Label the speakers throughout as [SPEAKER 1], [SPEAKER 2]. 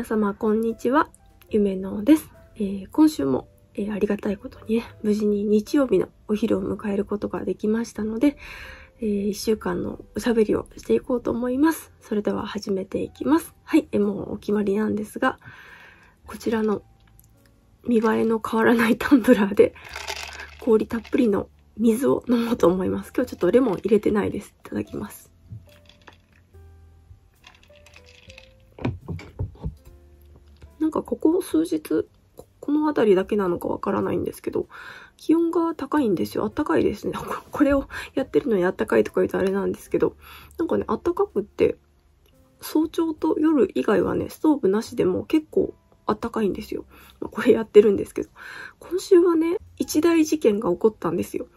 [SPEAKER 1] 皆様こんにちは、ゆめのです。えー、今週も、えー、ありがたいことにね、無事に日曜日のお昼を迎えることができましたので、えー、1週間のおしゃべりをしていこうと思います。それでは始めていきます。はい、えー、もうお決まりなんですが、こちらの見栄えの変わらないタンブラーで氷たっぷりの水を飲もうと思います。今日ちょっとレモン入れてないです。いただきます。なんかここ数日、この辺りだけなのかわからないんですけど、気温が高いんですよ。あったかいですね。これをやってるのにあったかいとか言うとあれなんですけど、なんかね、あったかくって、早朝と夜以外はね、ストーブなしでも結構あったかいんですよ。まこれやってるんですけど。今週はね、一大事件が起こったんですよ。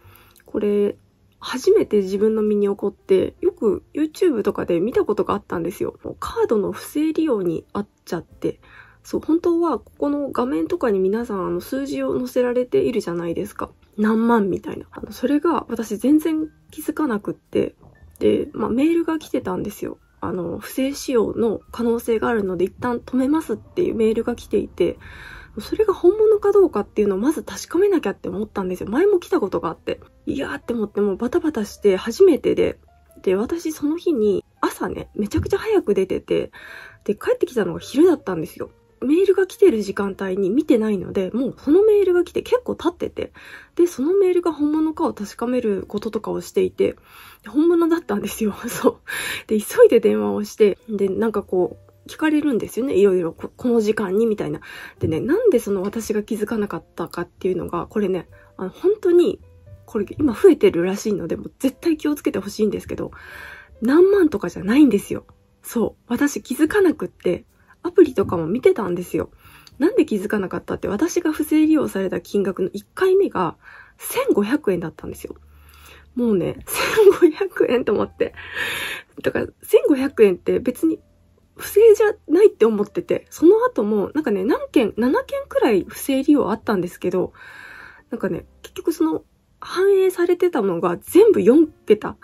[SPEAKER 1] これ、初めて自分の身に起こって、よく YouTube とかで見たことがあったんですよ。カードの不正利用にあっちゃって、そう、本当はここの画面とかに皆さんあの数字を載せられているじゃないですか。何万みたいな。あの、それが私全然気づかなくって、で、まあ、メールが来てたんですよ。あの、不正使用の可能性があるので一旦止めますっていうメールが来ていて、それが本物かどうかっていうのをまず確かめなきゃって思ったんですよ。前も来たことがあって。いやーって思ってもうバタバタして初めてで、で、私その日に朝ね、めちゃくちゃ早く出てて、で、帰ってきたのが昼だったんですよ。メールが来てる時間帯に見てないので、もうそのメールが来て結構経ってて、で、そのメールが本物かを確かめることとかをしていて、本物だったんですよ。そう。で、急いで電話をして、で、なんかこう、聞かれるんですよね。いろいろこ、この時間にみたいな。でね、なんでその私が気づかなかったかっていうのが、これね、あの、本当に、これ今増えてるらしいので、もう絶対気をつけてほしいんですけど、何万とかじゃないんですよ。そう。私気づかなくって、アプリとかも見てたんですよ。なんで気づかなかったって私が不正利用された金額の1回目が1500円だったんですよ。もうね、1500円と思って。だから1500円って別に不正じゃないって思ってて、その後もなんかね、何件、7件くらい不正利用あったんですけど、なんかね、結局その反映されてたのが全部4桁。も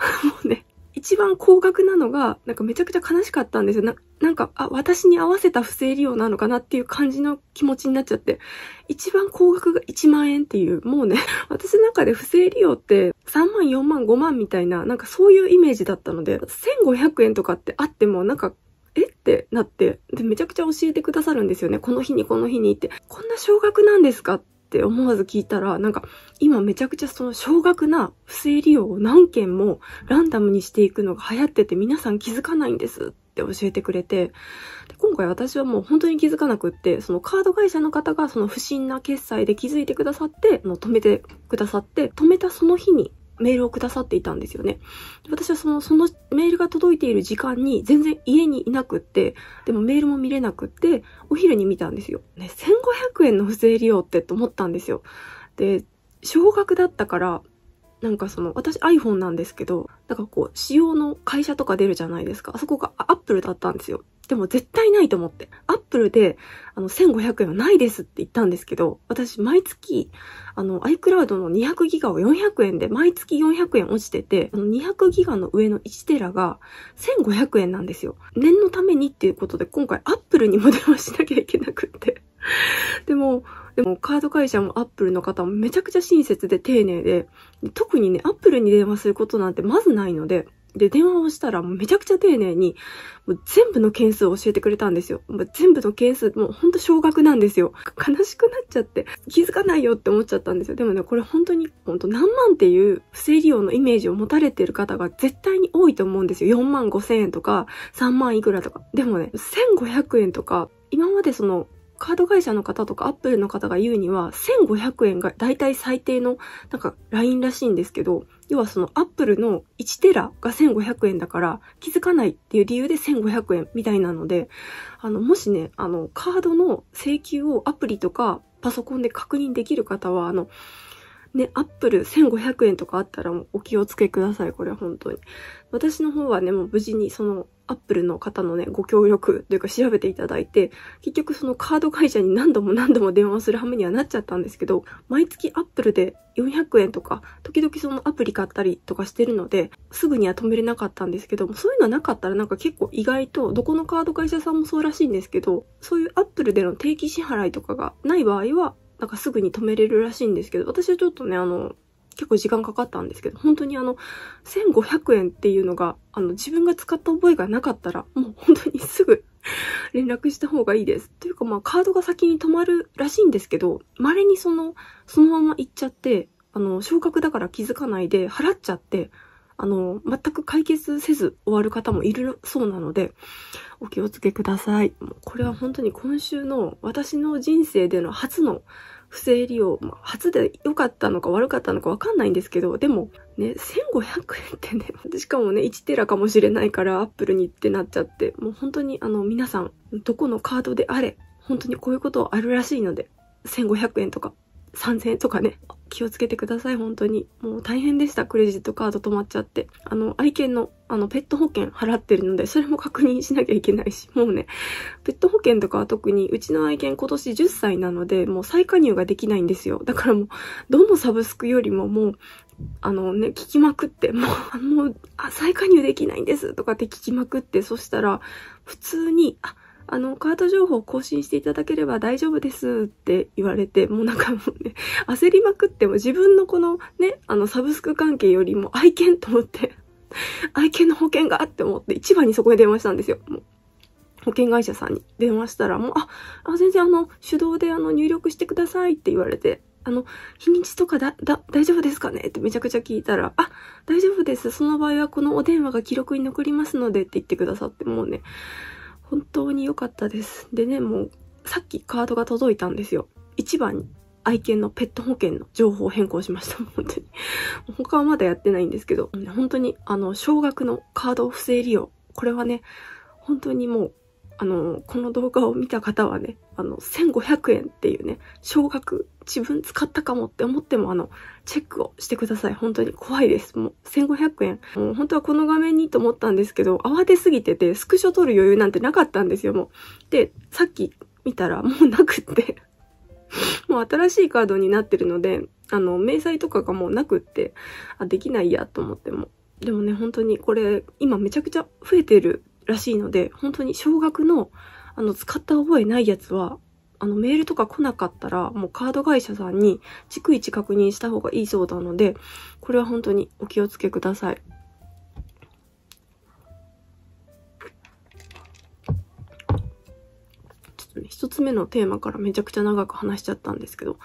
[SPEAKER 1] うね、一番高額なのが、なんかめちゃくちゃ悲しかったんですよ。ななんか、あ、私に合わせた不正利用なのかなっていう感じの気持ちになっちゃって、一番高額が1万円っていう、もうね、私の中で不正利用って3万、4万、5万みたいな、なんかそういうイメージだったので、1500円とかってあっても、なんかえってなって、で、めちゃくちゃ教えてくださるんですよね。この日にこの日にって。こんな少額なんですかって思わず聞いたら、なんか今めちゃくちゃその少額な不正利用を何件もランダムにしていくのが流行ってて皆さん気づかないんですって教えてくれて、今回私はもう本当に気づかなくって、そのカード会社の方がその不審な決済で気づいてくださって、もう止めてくださって、止めたその日にメールをくださっていたんですよね。私はその、そのメールが届いている時間に全然家にいなくって、でもメールも見れなくって、お昼に見たんですよ。ね、1500円の不正利用ってと思ったんですよ。で、少額だったから、なんかその、私 iPhone なんですけど、なんかこう、仕様の会社とか出るじゃないですか。あそこが Apple だったんですよ。でも絶対ないと思って。Apple で、あの、1500円はないですって言ったんですけど、私毎月、あの、iCloud の200ギガを400円で、毎月400円落ちてて、あの、200ギガの上の1テラが1500円なんですよ。念のためにっていうことで、今回 Apple にも電話しなきゃいけなくって。でも、でもカード会社もアップルの方もめちゃくちゃ親切で丁寧で、特にね、アップルに電話することなんてまずないので、で、電話をしたら、めちゃくちゃ丁寧に、もう全部の件数を教えてくれたんですよ。もう全部の件数、もうほんと少額なんですよ。悲しくなっちゃって、気づかないよって思っちゃったんですよ。でもね、これ本当に、本当何万っていう不正利用のイメージを持たれてる方が絶対に多いと思うんですよ。4万5千円とか、3万いくらとか。でもね、1500円とか、今までそのカード会社の方とかアップルの方が言うには、1500円が大体最低の、なんか、ラインらしいんですけど、要はそのアップルの1テラが1500円だから気づかないっていう理由で1500円みたいなので、あの、もしね、あの、カードの請求をアプリとかパソコンで確認できる方は、あの、ね、アップル1500円とかあったらもうお気をつけください、これ本当に。私の方はね、もう無事にそのアップルの方のね、ご協力というか調べていただいて、結局そのカード会社に何度も何度も電話する羽目にはなっちゃったんですけど、毎月アップルで400円とか、時々そのアプリ買ったりとかしてるので、すぐには止めれなかったんですけど、そういうのなかったらなんか結構意外と、どこのカード会社さんもそうらしいんですけど、そういうアップルでの定期支払いとかがない場合は、なんかすぐに止めれるらしいんですけど、私はちょっとね、あの、結構時間かかったんですけど、本当にあの、1500円っていうのが、あの、自分が使った覚えがなかったら、もう本当にすぐ 連絡した方がいいです。というかまあ、カードが先に止まるらしいんですけど、稀にその、そのまま行っちゃって、あの、昇格だから気づかないで払っちゃって、あの、全く解決せず終わる方もいるそうなので、お気をつけください。これは本当に今週の私の人生での初の不正利用、まあ、初で良かったのか悪かったのかわかんないんですけど、でもね、1500円ってね、しかもね、1テラかもしれないからアップルにってなっちゃって、もう本当にあの皆さん、どこのカードであれ、本当にこういうことあるらしいので、1500円とか3000円とかね。気をつけてください、本当に。もう大変でした、クレジットカード止まっちゃって。あの、愛犬の、あの、ペット保険払ってるので、それも確認しなきゃいけないし、もうね、ペット保険とかは特に、うちの愛犬今年10歳なので、もう再加入ができないんですよ。だからもう、どのサブスクよりももう、あのね、聞きまくって、もう、もう、再加入できないんですとかって聞きまくって、そしたら、普通に、あ、あの、カード情報を更新していただければ大丈夫ですって言われて、もうなんかもうね、焦りまくっても自分のこのね、あの、サブスク関係よりも愛犬と思って、愛犬の保険があって思って、一番にそこに電話したんですよ。保険会社さんに電話したらもう、あ、あ全然あの、手動であの、入力してくださいって言われて、あの、日にちとかだ、だ、大丈夫ですかねってめちゃくちゃ聞いたら、あ、大丈夫です。その場合はこのお電話が記録に残りますのでって言ってくださって、もうね、本当に良かったです。でね、もう、さっきカードが届いたんですよ。1番に愛犬のペット保険の情報を変更しました。本当に。他はまだやってないんですけど、本当に、あの、少額のカード不正利用。これはね、本当にもうあの、この動画を見た方はね、あの、1500円っていうね、少額、自分使ったかもって思っても、あの、チェックをしてください。本当に怖いです。もう、1500円。もう本当はこの画面にと思ったんですけど、慌てすぎてて、スクショ撮る余裕なんてなかったんですよ、もう。で、さっき見たらもうなくって もう新しいカードになってるので、あの、明細とかがもうなくって、あ、できないやと思っても。でもね、本当にこれ、今めちゃくちゃ増えてるらしいので、本当に少額の、あの、使った覚えないやつは、あの、メールとか来なかったら、もうカード会社さんに、逐一確認した方がいいそうなので、これは本当にお気をつけください。ちょっとね、一つ目のテーマからめちゃくちゃ長く話しちゃったんですけど、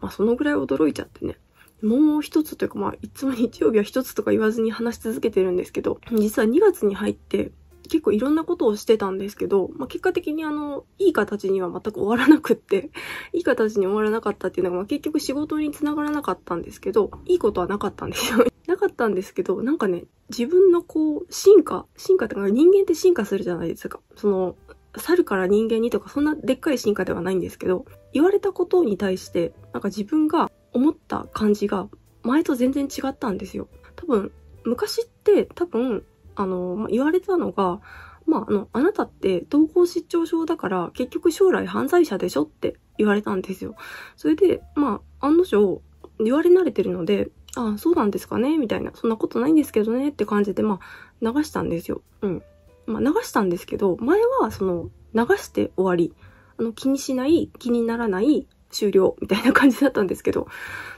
[SPEAKER 1] まあそのぐらい驚いちゃってね。もう一つというかまあいつも日曜日は一つとか言わずに話し続けてるんですけど、実は2月に入って結構いろんなことをしてたんですけど、まあ、結果的にあの、いい形には全く終わらなくって、いい形に終わらなかったっていうのが、まあ、結局仕事につながらなかったんですけど、いいことはなかったんですよ。なかったんですけど、なんかね、自分のこう、進化、進化ってか人間って進化するじゃないですか。その、猿から人間にとか、そんなでっかい進化ではないんですけど、言われたことに対して、なんか自分が思った感じが、前と全然違ったんですよ。多分、昔って多分あの、まあ、言われたのが、まあ、あの、あなたって統合失調症だから結局将来犯罪者でしょって言われたんですよ。それで、まあ、案の定言われ慣れてるので、ああ、そうなんですかねみたいな、そんなことないんですけどねって感じで、まあ、流したんですよ。うん。まあ、流したんですけど、前はその、流して終わり。あの、気にしない、気にならない、終了、みたいな感じだったんですけど、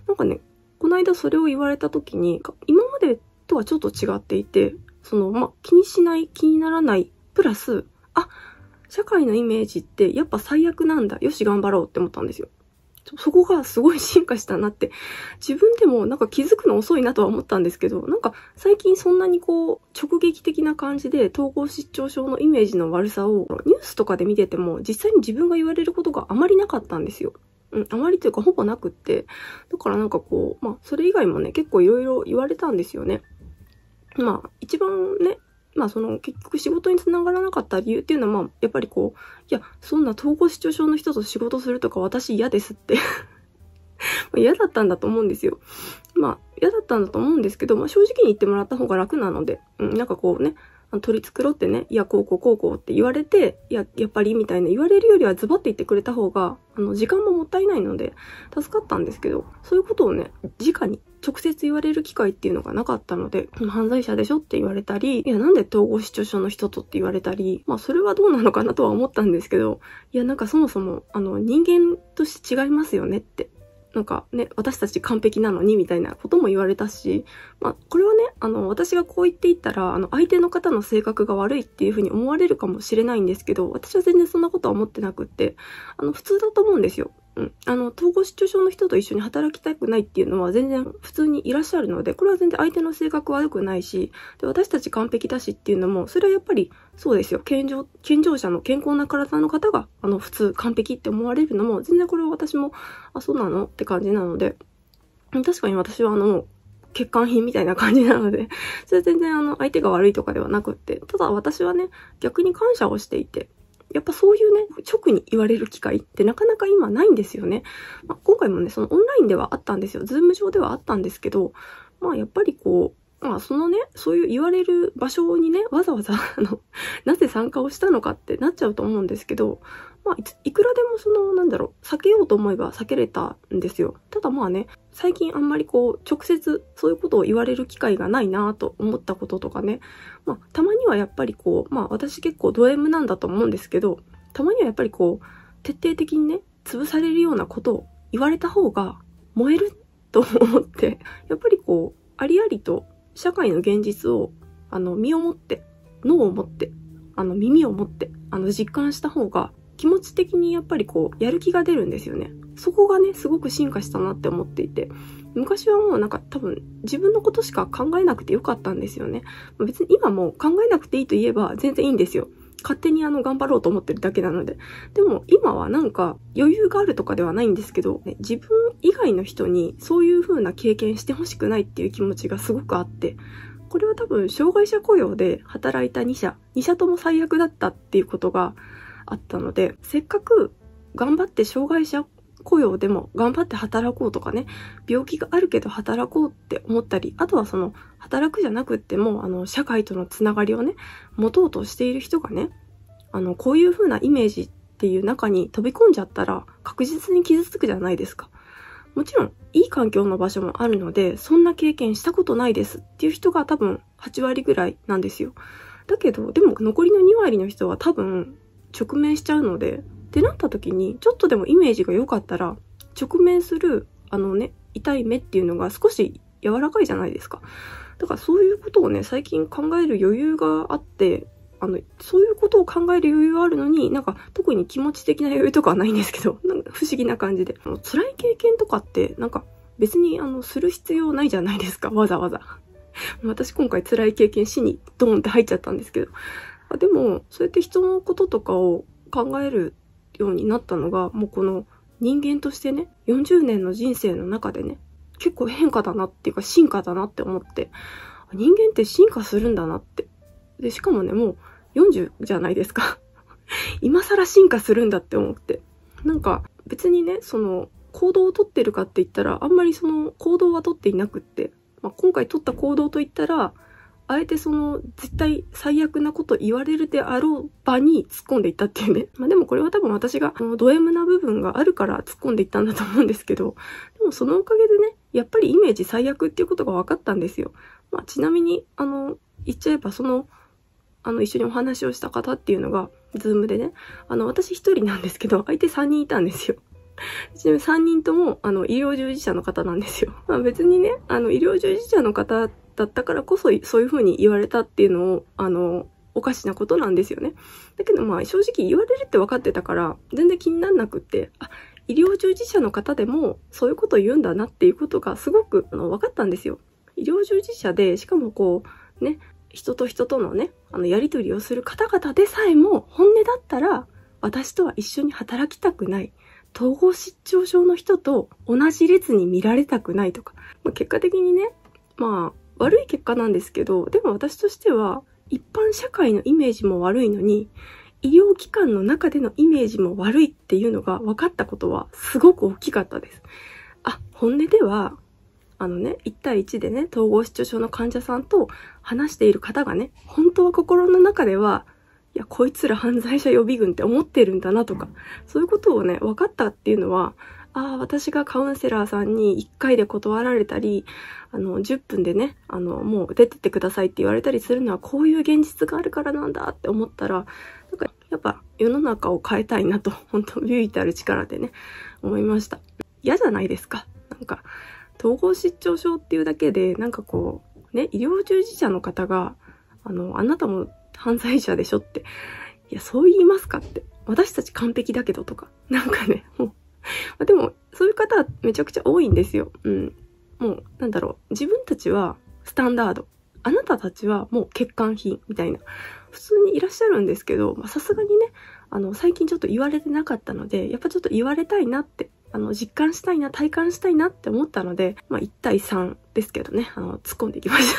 [SPEAKER 1] なんかね、この間それを言われた時に、今までとはちょっと違っていて、その、ま、気にしない、気にならない、プラス、あ、社会のイメージってやっぱ最悪なんだ。よし、頑張ろうって思ったんですよ。そこがすごい進化したなって、自分でもなんか気づくの遅いなとは思ったんですけど、なんか最近そんなにこう直撃的な感じで統合失調症のイメージの悪さをニュースとかで見てても実際に自分が言われることがあまりなかったんですよ。うん、あまりというかほぼなくって。だからなんかこう、まあそれ以外もね、結構いろいろ言われたんですよね。まあ、一番ね、まあその結局仕事につながらなかった理由っていうのはまあやっぱりこう、いや、そんな統合失調症の人と仕事するとか私嫌ですって 嫌だったんだと思うんですよ。まあ嫌だったんだと思うんですけど、まあ正直に言ってもらった方が楽なので、うん、なんかこうね、取り繕ってね、いや、こうこうこうこうって言われて、いや、やっぱりみたいな言われるよりはズバって言ってくれた方が、あの、時間ももったいないので、助かったんですけど、そういうことをね、直に直接言われる機会っていうのがなかったので、犯罪者でしょって言われたり、いや、なんで統合失調症の人とって言われたり、まあ、それはどうなのかなとは思ったんですけど、いや、なんかそもそも、あの、人間として違いますよねってなんかね、私たち完璧なのにみたいなことも言われたし、まあ、これはね、あの、私がこう言っていったら、あの、相手の方の性格が悪いっていうふうに思われるかもしれないんですけど、私は全然そんなことは思ってなくって、あの、普通だと思うんですよ。うん、あの、統合失調症の人と一緒に働きたくないっていうのは全然普通にいらっしゃるので、これは全然相手の性格は良くないし、で私たち完璧だしっていうのも、それはやっぱりそうですよ。健常、健常者の健康な体の方が、あの、普通完璧って思われるのも、全然これは私も、あ、そうなのって感じなので、確かに私はあの、欠陥品みたいな感じなので それ全然あの、相手が悪いとかではなくって、ただ私はね、逆に感謝をしていて、やっぱそういうね、直に言われる機会ってなかなか今ないんですよね。まあ、今回もね、そのオンラインではあったんですよ。ズーム上ではあったんですけど、まあやっぱりこう、まあ、そのね、そういう言われる場所にね、わざわざ、あの、なぜ参加をしたのかってなっちゃうと思うんですけど、まあい、いくらでもその、なんだろう、避けようと思えば避けれたんですよ。ただまあね、最近あんまりこう、直接そういうことを言われる機会がないなと思ったこととかね、まあ、たまにはやっぱりこう、まあ私結構ド M なんだと思うんですけど、たまにはやっぱりこう、徹底的にね、潰されるようなことを言われた方が燃えると思って、やっぱりこう、ありありと社会の現実を、あの、身をもって、脳をもって、あの、耳を持って、あの、実感した方が気持ち的にやっぱりこう、やる気が出るんですよね。そこがね、すごく進化したなって思っていて。昔はもうなんか多分自分のことしか考えなくてよかったんですよね。別に今も考えなくていいと言えば全然いいんですよ。勝手にあの頑張ろうと思ってるだけなので。でも今はなんか余裕があるとかではないんですけど、ね、自分以外の人にそういう風な経験してほしくないっていう気持ちがすごくあって、これは多分障害者雇用で働いた2社、2社とも最悪だったっていうことがあったので、せっかく頑張って障害者雇用でも頑張って働こうとかね、病気があるけど働こうって思ったり、あとはその働くじゃなくっても、あの、社会とのつながりをね、持とうとしている人がね、あの、こういう風なイメージっていう中に飛び込んじゃったら確実に傷つくじゃないですか。もちろん、いい環境の場所もあるので、そんな経験したことないですっていう人が多分8割ぐらいなんですよ。だけど、でも残りの2割の人は多分、直面しちゃうので、ってなった時に、ちょっとでもイメージが良かったら、直面する、あのね、痛い目っていうのが少し柔らかいじゃないですか。だからそういうことをね、最近考える余裕があって、あの、そういうことを考える余裕はあるのに、なんか特に気持ち的な余裕とかはないんですけど、なんか不思議な感じで。あの辛い経験とかって、なんか別にあの、する必要ないじゃないですか、わざわざ。私今回辛い経験しにドーンって入っちゃったんですけど、あでも、そうやって人のこととかを考えるようになったのが、もうこの人間としてね、40年の人生の中でね、結構変化だなっていうか進化だなって思って、人間って進化するんだなって。で、しかもね、もう40じゃないですか 今更進化するんだって思って。なんか別にね、その行動をとってるかって言ったら、あんまりその行動はとっていなくって、まあ、今回とった行動といったら、あえてその、絶対最悪なこと言われるであろう場に突っ込んでいったっていうね。まあでもこれは多分私が、あの、ド M な部分があるから突っ込んでいったんだと思うんですけど、でもそのおかげでね、やっぱりイメージ最悪っていうことが分かったんですよ。まあちなみに、あの、言っちゃえばその、あの、一緒にお話をした方っていうのが、ズームでね、あの、私一人なんですけど、相手三人いたんですよ。ちなみに3人とも、あの、医療従事者の方なんですよ。まあ別にね、あの、医療従事者の方だったからこそそういうふうに言われたっていうのを、あの、おかしなことなんですよね。だけどまあ正直言われるって分かってたから全然気になんなくって、あ、医療従事者の方でもそういうことを言うんだなっていうことがすごくあの分かったんですよ。医療従事者で、しかもこう、ね、人と人とのね、あのやり取りをする方々でさえも本音だったら私とは一緒に働きたくない。統合失調症の人と同じ列に見られたくないとか、まあ、結果的にね、まあ悪い結果なんですけど、でも私としては、一般社会のイメージも悪いのに、医療機関の中でのイメージも悪いっていうのが分かったことはすごく大きかったです。あ、本音では、あのね、1対1でね、統合失調症の患者さんと話している方がね、本当は心の中では、いや、こいつら犯罪者予備軍って思ってるんだなとか、そういうことをね、分かったっていうのは、ああ、私がカウンセラーさんに1回で断られたり、あの、10分でね、あの、もう出てってくださいって言われたりするのはこういう現実があるからなんだって思ったら、なんかやっぱ世の中を変えたいなと、本当唯一ある力でね、思いました。嫌じゃないですか。なんか、統合失調症っていうだけで、なんかこう、ね、医療従事者の方が、あの、あなたも犯罪者でしょって、いや、そう言いますかって。私たち完璧だけどとか、なんかね、もう までも、そういう方はめちゃくちゃ多いんですよ。うん。もう、なんだろう。自分たちはスタンダード。あなたたちはもう欠陥品みたいな。普通にいらっしゃるんですけど、さすがにね、あの、最近ちょっと言われてなかったので、やっぱちょっと言われたいなって、あの、実感したいな、体感したいなって思ったので、まあ、1対3ですけどね、あの、突っ込んでいきまし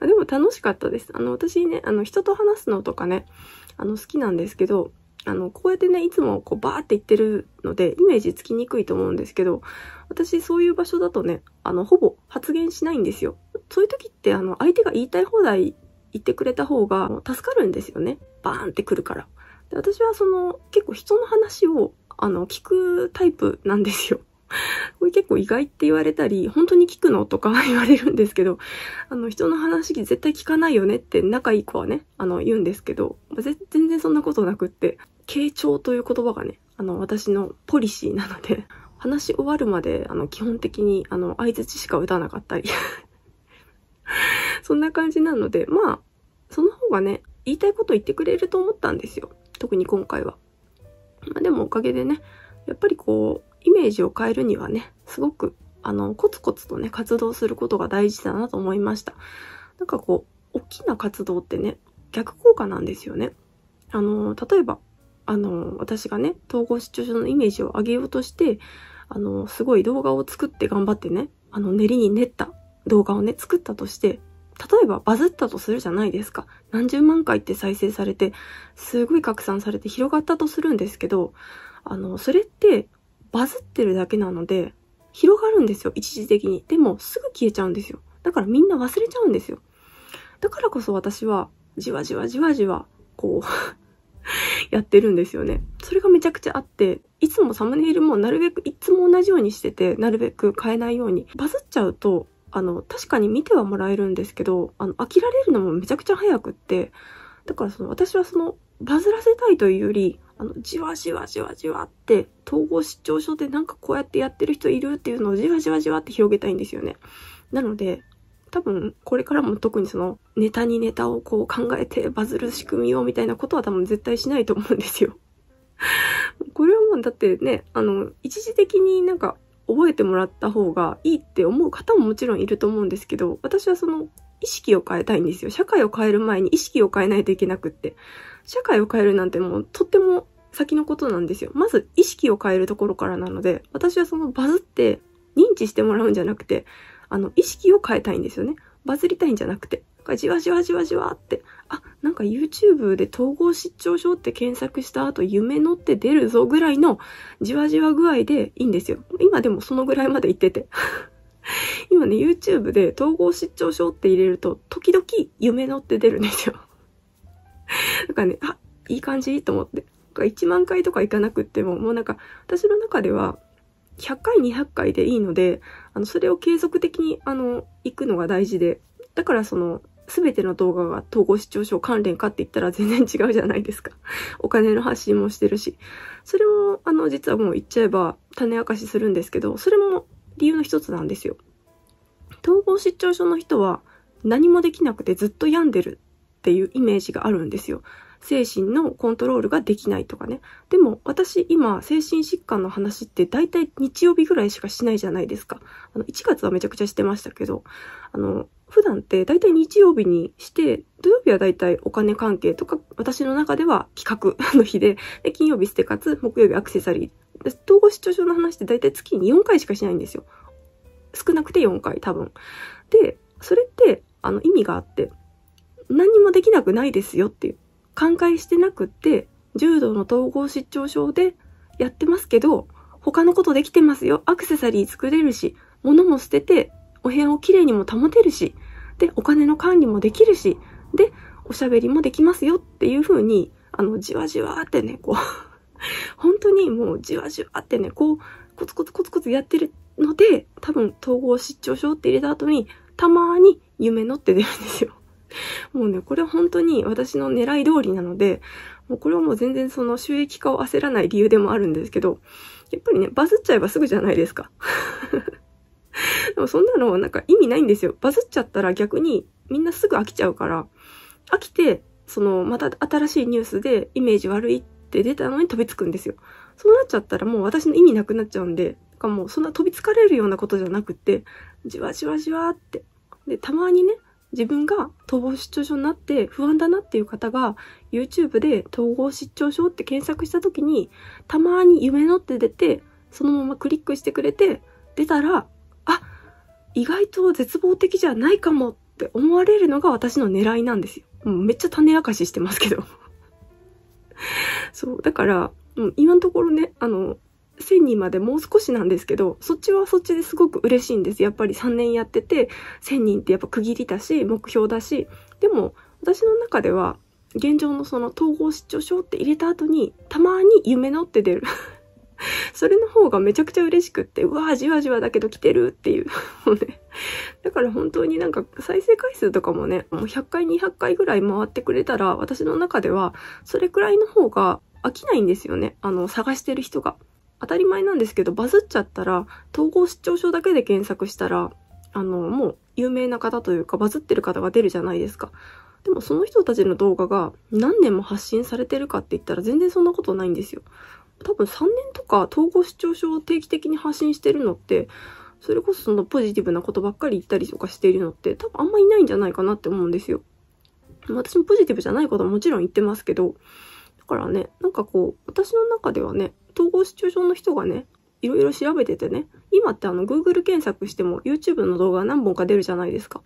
[SPEAKER 1] た でも楽しかったです。あの、私ね、あの、人と話すのとかね、あの、好きなんですけど、あの、こうやってね、いつもこうバーって言ってるので、イメージつきにくいと思うんですけど、私そういう場所だとね、あの、ほぼ発言しないんですよ。そういう時って、あの、相手が言いたい放題言ってくれた方が助かるんですよね。バーンってくるから。で私はその、結構人の話を、あの、聞くタイプなんですよ。これ結構意外って言われたり、本当に聞くのとか 言われるんですけど、あの人の話絶対聞かないよねって仲いい子はね、あの言うんですけど、全然そんなことなくって、傾聴という言葉がね、あの、私のポリシーなので、話し終わるまで、あの、基本的に、あの、相槌しか打たなかったり そんな感じなので、まあ、その方がね、言いたいこと言ってくれると思ったんですよ。特に今回は。まあ、でもおかげでね、やっぱりこう、イメージを変えるにはね、すごく、あの、コツコツとね、活動することが大事だなと思いました。なんかこう、大きな活動ってね、逆効果なんですよね。あの、例えば、あの、私がね、統合失調症のイメージを上げようとして、あの、すごい動画を作って頑張ってね、あの、練りに練った動画をね、作ったとして、例えばバズったとするじゃないですか。何十万回って再生されて、すごい拡散されて広がったとするんですけど、あの、それってバズってるだけなので、広がるんですよ、一時的に。でも、すぐ消えちゃうんですよ。だからみんな忘れちゃうんですよ。だからこそ私は、じわじわじわじわ、こうやってるんですよね。それがめちゃくちゃあって、いつもサムネイルもなるべくいつも同じようにしてて、なるべく変えないように。バズっちゃうと、あの、確かに見てはもらえるんですけど、あの、飽きられるのもめちゃくちゃ早くって、だからその、私はその、バズらせたいというより、あの、じわじわじわじわって、統合失調症でなんかこうやってやってる人いるっていうのをじわじわじわって広げたいんですよね。なので、多分これからも特にそのネタにネタをこう考えてバズる仕組みをみたいなことは多分絶対しないと思うんですよ これはもうだってね、あの、一時的になんか覚えてもらった方がいいって思う方ももちろんいると思うんですけど、私はその意識を変えたいんですよ。社会を変える前に意識を変えないといけなくって。社会を変えるなんてもうとっても先のことなんですよ。まず意識を変えるところからなので、私はそのバズって認知してもらうんじゃなくて、あの、意識を変えたいんですよね。バズりたいんじゃなくて。じわじわじわじわって、あ、なんか YouTube で統合失調症って検索した後、夢のって出るぞぐらいのじわじわ具合でいいんですよ。今でもそのぐらいまで行ってて。今ね、YouTube で統合失調症って入れると、時々夢のって出るんですよ。だ からね、あ、いい感じと思って。1万回とかいかなくっても、もうなんか、私の中では、100回200回でいいので、あの、それを継続的に、あの、行くのが大事で、だからその、すべての動画が統合視聴症関連かって言ったら全然違うじゃないですか。お金の発信もしてるし。それも、あの、実はもう言っちゃえば種明かしするんですけど、それも理由の一つなんですよ。統合失調症の人は何もできなくてずっと病んでるっていうイメージがあるんですよ。精神のコントロールができないとかね。でも私今精神疾患の話って大体日曜日ぐらいしかしないじゃないですか。あの1月はめちゃくちゃしてましたけど、あの普段って大体日曜日にして、土曜日は大体お金関係とか、私の中では企画 の日で、で金曜日捨て活、木曜日アクセサリー。統合失調症の話って大体月に4回しかしないんですよ。少なくて4回多分。で、それってあの意味があって、何にもできなくないですよっていう。寛解してなくって、重度の統合失調症でやってますけど、他のことできてますよ。アクセサリー作れるし、物も捨てて、お部屋をきれいにも保てるし、で、お金の管理もできるし、で、おしゃべりもできますよっていうふうに、あの、じわじわってね、こう 本当にもうじわじわってね、こう、コツコツコツコツやってるので、多分統合失調症って入れた後に、たまに夢のって出るんですよ。もうね、これは本当に私の狙い通りなので、もうこれはもう全然その収益化を焦らない理由でもあるんですけど、やっぱりね、バズっちゃえばすぐじゃないですか。でもそんなのなんか意味ないんですよ。バズっちゃったら逆にみんなすぐ飽きちゃうから、飽きて、そのまた新しいニュースでイメージ悪いって出たのに飛びつくんですよ。そうなっちゃったらもう私の意味なくなっちゃうんで、かもうそんな飛びつかれるようなことじゃなくて、じわじわじわって。で、たまにね、自分が統合失調症になって不安だなっていう方が YouTube で統合失調症って検索した時にたまに夢のって出てそのままクリックしてくれて出たらあ意外と絶望的じゃないかもって思われるのが私の狙いなんですよ。もうめっちゃ種明かししてますけど そう、だから、うん、今のところね、あの、1000人までもう少しなんですけど、そっちはそっちですごく嬉しいんです。やっぱり3年やってて、1000人ってやっぱ区切りだし、目標だし、でも私の中では、現状のその統合失調症って入れた後に、たまに夢のって出る。それの方がめちゃくちゃ嬉しくって、うわーじわじわだけど来てるっていう。もうね。だから本当になんか再生回数とかもね、もう100回200回ぐらい回ってくれたら、私の中ではそれくらいの方が飽きないんですよね。あの、探してる人が。当たり前なんですけど、バズっちゃったら、統合失調症だけで検索したら、あの、もう有名な方というか、バズってる方が出るじゃないですか。でもその人たちの動画が何年も発信されてるかって言ったら全然そんなことないんですよ。多分3年とか統合失調症を定期的に発信してるのって、それこそそのポジティブなことばっかり言ったりとかしているのって多分あんまいないんじゃないかなって思うんですよ。私もポジティブじゃないことはもちろん言ってますけど、からね、なんかこう、私の中ではね、統合失調症の人がね、いろいろ調べててね、今ってあの、Google 検索しても YouTube の動画何本か出るじゃないですか。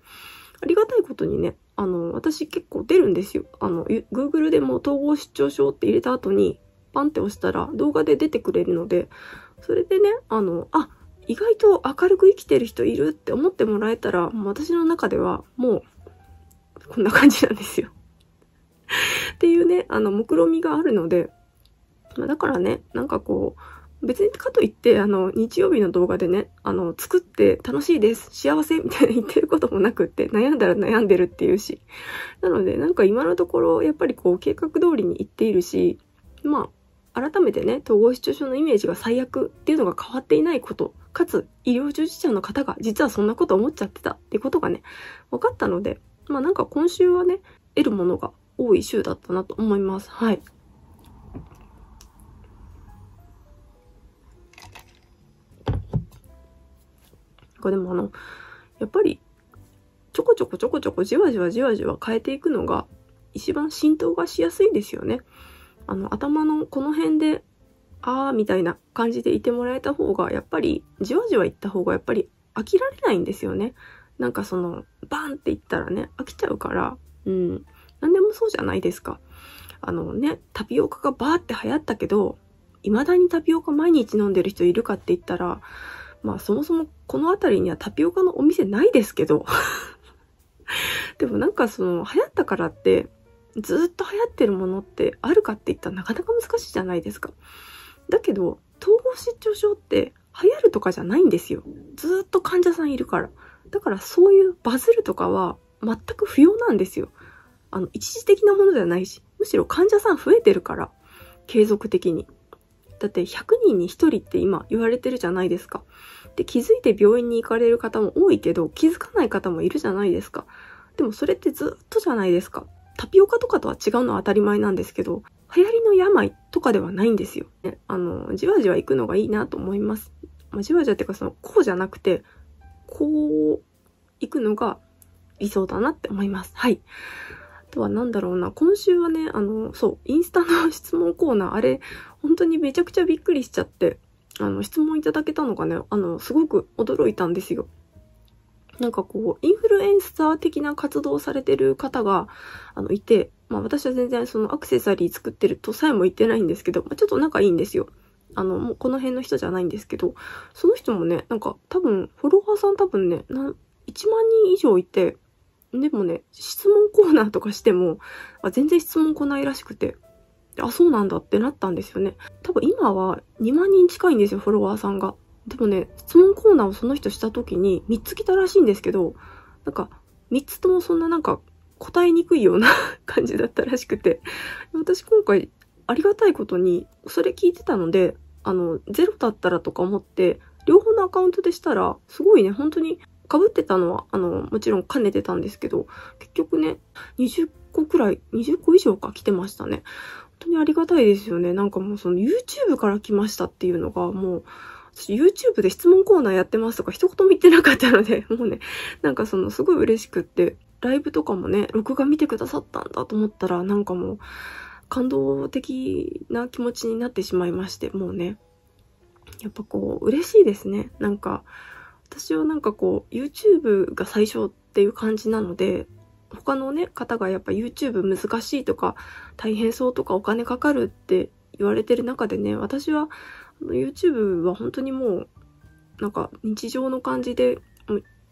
[SPEAKER 1] ありがたいことにね、あの、私結構出るんですよ。あの、Google でも統合失調症って入れた後に、パンって押したら動画で出てくれるので、それでね、あの、あ、意外と明るく生きてる人いるって思ってもらえたら、もう私の中ではもう、こんな感じなんですよ。っていうね、あの、目論みがあるので、まあ、だからね、なんかこう、別にかといって、あの、日曜日の動画でね、あの、作って楽しいです、幸せみたいな 言ってることもなくって、悩んだら悩んでるっていうし。なので、なんか今のところ、やっぱりこう、計画通りに行っているし、まあ、改めてね、統合失調症のイメージが最悪っていうのが変わっていないことかつ医療従事者の方が実はそんなこと思っちゃってたってことがね分かったのでまあなんか今週はね得るものが多い週だったなと思います。はい。かでもあの、やっぱり、ちょこちょこちょこちょこじわじわじわじわ変えていくのが、一番浸透がしやすいですよね。あの、頭のこの辺で、あーみたいな感じでいてもらえた方が、やっぱり、じわじわいった方が、やっぱり飽きられないんですよね。なんかその、バンっていったらね、飽きちゃうから、うん。何でもそうじゃないですか。あのね、タピオカがバーって流行ったけど、未だにタピオカ毎日飲んでる人いるかって言ったら、まあそもそもこの辺りにはタピオカのお店ないですけど。でもなんかその流行ったからって、ずっと流行ってるものってあるかって言ったらなかなか難しいじゃないですか。だけど、統合失調症って流行るとかじゃないんですよ。ずっと患者さんいるから。だからそういうバズるとかは全く不要なんですよ。あの、一時的なものではないし、むしろ患者さん増えてるから、継続的に。だって100人に1人って今言われてるじゃないですか。で、気づいて病院に行かれる方も多いけど、気づかない方もいるじゃないですか。でもそれってずっとじゃないですか。タピオカとかとは違うのは当たり前なんですけど、流行りの病とかではないんですよ。ね、あの、じわじわ行くのがいいなと思います。まあ、じわじわっていうかその、こうじゃなくて、こう行くのが理想だなって思います。はい。とは何だろうな、今週はね、あの、そう、インスタの質問コーナー、あれ、本当にめちゃくちゃびっくりしちゃって、あの、質問いただけたのがね、あの、すごく驚いたんですよ。なんかこう、インフルエンサー的な活動されてる方が、あの、いて、まあ私は全然そのアクセサリー作ってるとさえも言ってないんですけど、まあ、ちょっと仲いいんですよ。あの、もうこの辺の人じゃないんですけど、その人もね、なんか多分、フォロワーさん多分ね、1万人以上いて、でもね、質問コーナーとかしても、あ全然質問来ないらしくて、あ、そうなんだってなったんですよね。多分今は2万人近いんですよ、フォロワーさんが。でもね、質問コーナーをその人した時に3つ来たらしいんですけど、なんか3つともそんななんか答えにくいような 感じだったらしくて、私今回ありがたいことに、それ聞いてたので、あの、ゼロだったらとか思って、両方のアカウントでしたら、すごいね、本当にかぶってたのは、あの、もちろん兼ねてたんですけど、結局ね、20個くらい、20個以上か来てましたね。本当にありがたいですよね。なんかもうその YouTube から来ましたっていうのがもう、私 YouTube で質問コーナーやってますとか一言も言ってなかったので、もうね、なんかそのすごい嬉しくって、ライブとかもね、録画見てくださったんだと思ったら、なんかもう、感動的な気持ちになってしまいまして、もうね、やっぱこう、嬉しいですね。なんか、私はなんかこう YouTube が最初っていう感じなので他のね方がやっぱ YouTube 難しいとか大変そうとかお金かかるって言われてる中でね私は YouTube は本当にもうなんか日常の感じで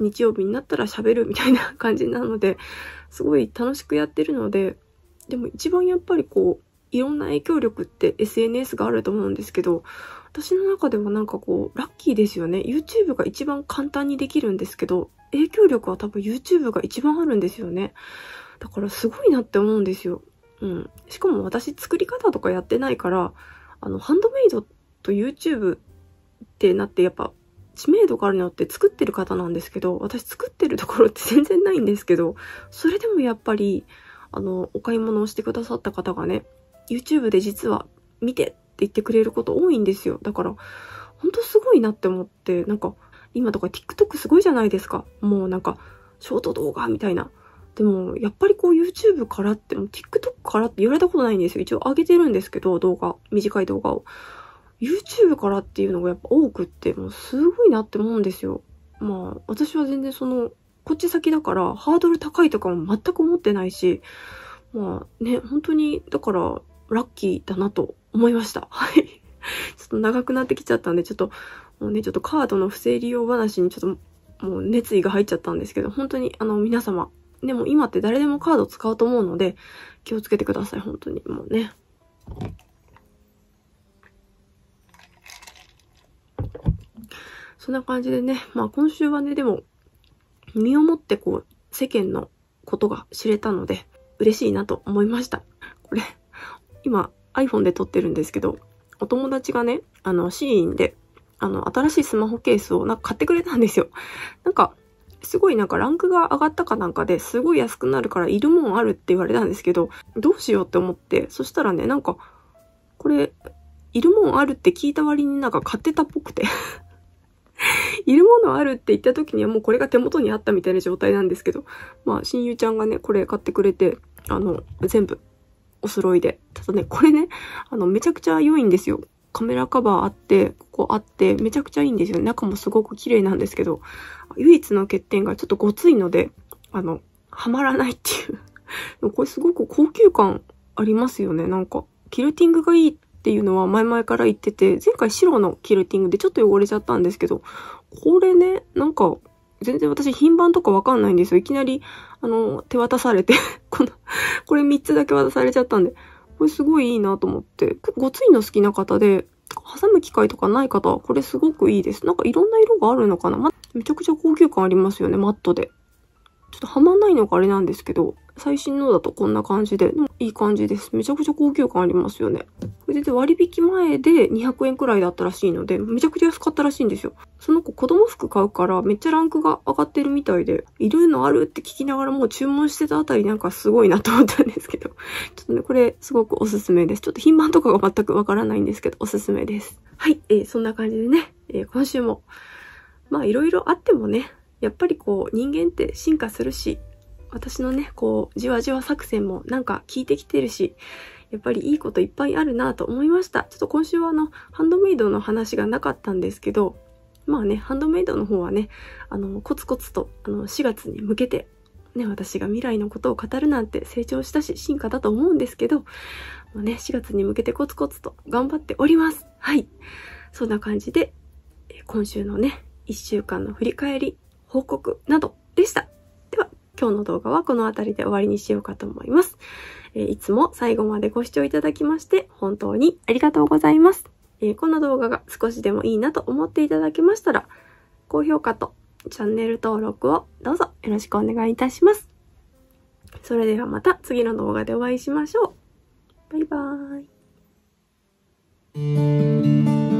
[SPEAKER 1] 日曜日になったら喋るみたいな 感じなのですごい楽しくやってるのででも一番やっぱりこういろんな影響力って SNS があると思うんですけど私の中ではなんかこう、ラッキーですよね。YouTube が一番簡単にできるんですけど、影響力は多分 YouTube が一番あるんですよね。だからすごいなって思うんですよ。うん。しかも私作り方とかやってないから、あの、ハンドメイドと YouTube ってなってやっぱ知名度があるのって作ってる方なんですけど、私作ってるところって全然ないんですけど、それでもやっぱり、あの、お買い物をしてくださった方がね、YouTube で実は見てって言ってくれること多いんですよ。だから、ほんとすごいなって思って、なんか、今とか TikTok すごいじゃないですか。もうなんか、ショート動画みたいな。でも、やっぱりこう YouTube からって、TikTok からって言われたことないんですよ。一応上げてるんですけど、動画、短い動画を。YouTube からっていうのがやっぱ多くって、もうすごいなって思うんですよ。まあ、私は全然その、こっち先だから、ハードル高いとかも全く思ってないし、まあね、本当に、だから、ラッキーだなと思いました。はい。ちょっと長くなってきちゃったんで、ちょっと、もうね、ちょっとカードの不正利用話にちょっと、もう熱意が入っちゃったんですけど、本当にあの皆様、でも今って誰でもカード使うと思うので、気をつけてください、本当に。もうね。そんな感じでね、まあ今週はね、でも、身をもってこう、世間のことが知れたので、嬉しいなと思いました。これ、今、iPhone で撮ってるんですけど、お友達がね、あの、シーンで、あの、新しいスマホケースをなんか買ってくれたんですよ。なんか、すごいなんかランクが上がったかなんかですごい安くなるからいるもんあるって言われたんですけど、どうしようって思って、そしたらね、なんか、これ、いるもんあるって聞いた割になんか買ってたっぽくて いるものあるって言った時にはもうこれが手元にあったみたいな状態なんですけど、まあ親友ちゃんがね、これ買ってくれて、あの、全部お揃いで。ただね、これね、あの、めちゃくちゃ良いんですよ。カメラカバーあって、ここあって、めちゃくちゃいいんですよ。中もすごく綺麗なんですけど、唯一の欠点がちょっとごついので、あの、はまらないっていう これすごく高級感ありますよね、なんか。キルティングがいいっていうのは前々から言ってて、前回白のキルティングでちょっと汚れちゃったんですけど、これね、なんか全然私品番とかわかんないんですよ。いきなり、あの、手渡されて この、これ3つだけ渡されちゃったんで、これすごいいいなと思って、ごついの好きな方で、挟む機会とかない方はこれすごくいいです。なんかいろんな色があるのかな、ま、めちゃくちゃ高級感ありますよね、マットで。ちょっとはまんないのがあれなんですけど、最新のだとこんな感じで、いい感じです。めちゃくちゃ高級感ありますよね。それで割引前で200円くらいだったらしいので、めちゃくちゃ安かったらしいんですよ。その子子供服買うからめっちゃランクが上がってるみたいで、いるのあるって聞きながらもう注文してたあたりなんかすごいなと思ったんですけど、ちょっとね、これすごくおすすめです。ちょっと品番とかが全くわからないんですけど、おすすめです。はい、えー、そんな感じでね、えー、今週も、まあいろいろあってもね、やっぱりこう人間って進化するし、私のね、こう、じわじわ作戦もなんか効いてきてるし、やっぱりいいこといっぱいあるなと思いました。ちょっと今週はあの、ハンドメイドの話がなかったんですけど、まあね、ハンドメイドの方はね、あの、コツコツと、あの、4月に向けて、ね、私が未来のことを語るなんて成長したし、進化だと思うんですけど、もうね、4月に向けてコツコツと頑張っております。はい。そんな感じで、今週のね、1週間の振り返り、報告などでした。今日の動画はこの辺りで終わりにしようかと思います。えいつも最後までご視聴いただきまして本当にありがとうございます。えこの動画が少しでもいいなと思っていただけましたら、高評価とチャンネル登録をどうぞよろしくお願いいたします。それではまた次の動画でお会いしましょう。バイバーイ。